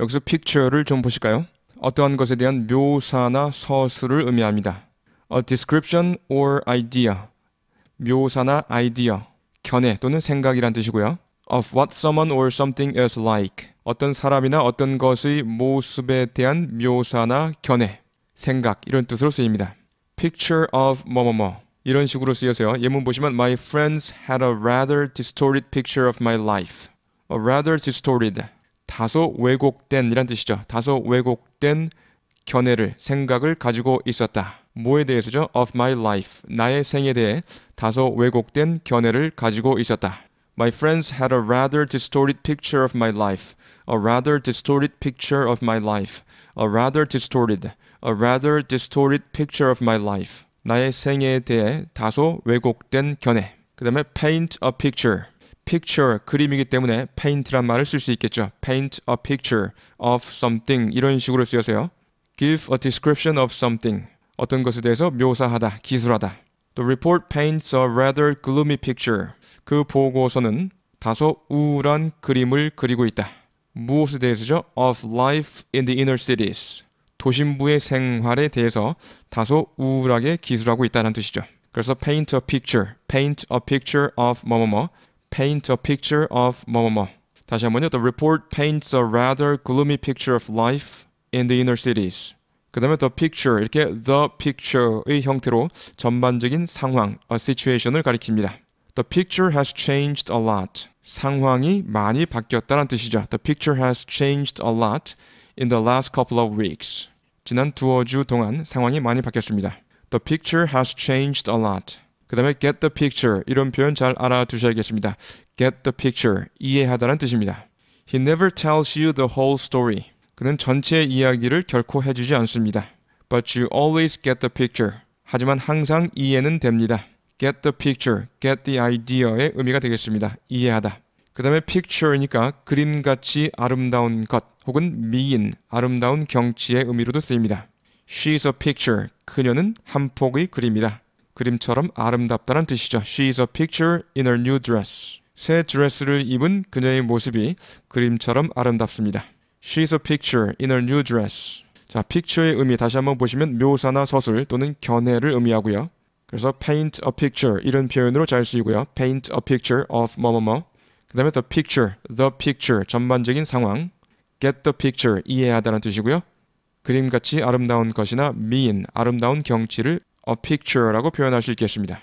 여기서 picture를 좀 보실까요? 어떠한 것에 대한 묘사나 서술을 의미합니다. A description or idea. 묘사나 아이디어, 견해 또는 생각이란 뜻이고요. Of what someone or something is like. 어떤 사람이나 어떤 것의 모습에 대한 묘사나 견해, 생각 이런 뜻으로 쓰입니다. Picture of 뭐뭐뭐 이런 식으로 쓰여서요. 예문 보시면 My friends had a rather distorted picture of my life. A rather distorted. 다소 왜곡된 이란 뜻이죠. 다소 왜곡된 견해를 생각을 가지고 있었다. 뭐에 대해서죠? of my life. 나의 생에 대해 다소 왜곡된 견해를 가지고 있었다. My friends had a rather distorted picture of my life. A rather distorted picture of my life. A rather distorted. A rather distorted picture of my life. 나의 생에 대해 다소 왜곡된 견해. 그 다음에 paint a picture. picture 그림이기 때문에 paint란 말을 쓸 수 있겠죠. paint a picture of something 이런 식으로 쓰여서요. give a description of something 어떤 것에 대해서 묘사하다, 기술하다. The report paints a rather gloomy picture. 그 보고서는 다소 우울한 그림을 그리고 있다. 무엇에 대해서죠? Of life in the inner cities. 도심부의 생활에 대해서 다소 우울하게 기술하고 있다는 뜻이죠. 그래서 paint a picture, paint a picture of 뭐뭐뭐 paint a picture of 뭐뭐뭐. 다시 한번요. The report paints a rather gloomy picture of life in the inner cities. 그 다음에 the picture 이렇게 the picture의 형태로 전반적인 상황, a situation을 가리킵니다. The picture has changed a lot. 상황이 많이 바뀌었다는 뜻이죠. The picture has changed a lot in the last couple of weeks. 지난 두어 주 동안 상황이 많이 바뀌었습니다. The picture has changed a lot. 그 다음에 get the picture 이런 표현 잘 알아두셔야겠습니다. get the picture 이해하다는 뜻입니다. He never tells you the whole story. 그는 전체 이야기를 결코 해주지 않습니다. But you always get the picture. 하지만 항상 이해는 됩니다. get the picture, get the idea의 의미가 되겠습니다. 이해하다. 그 다음에 picture니까 그림같이 아름다운 것 혹은 미인, 아름다운 경치의 의미로도 쓰입니다. She's a picture. 그녀는 한 폭의 그림이다. 그림처럼 아름답다는 뜻이죠. She is a picture in her new dress. 새 드레스를 입은 그녀의 모습이 그림처럼 아름답습니다. She is a picture in her new dress. 자, picture의 의미 다시 한번 보시면 묘사나 서술 또는 견해를 의미하고요. 그래서 paint a picture 이런 표현으로 잘 쓰이고요. paint a picture of 뭐뭐뭐. 그다음에 the picture, the picture 전반적인 상황. get the picture 이해하다는 뜻이고요. 그림같이 아름다운 것이나 mean 아름다운 경치를 a picture라고 표현할 수 있겠습니다.